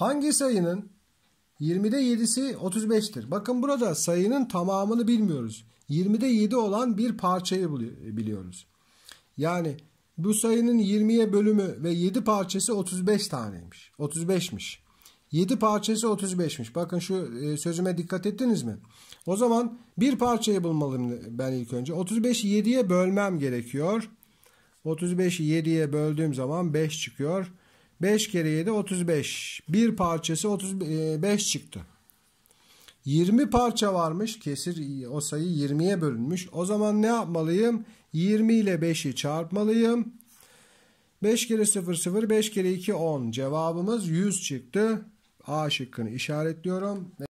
Hangi sayının 20'de 7'si 35'tir? Bakın burada sayının tamamını bilmiyoruz. 20'de 7 olan bir parçayı biliyoruz. Yani bu sayının 20'ye bölümü ve 7 parçası 35 taneymiş. 35'miş. 7 parçası 35'miş. Bakın şu e, sözüme dikkat ettiniz mi? O zaman bir parçayı bulmalıyım ben ilk önce. 35'i 7'ye bölmem gerekiyor. 35'i 7'ye böldüğüm zaman 5 çıkıyor. 5 kere 7 35. Bir parçası 35 e, çıktı. 20 parça varmış. Kesir o sayı 20'ye bölünmüş. O zaman ne yapmalıyım? 20 ile 5'i çarpmalıyım. 5 kere 0 0 5 kere 2 10. Cevabımız 100 çıktı. A şıkkını işaretliyorum.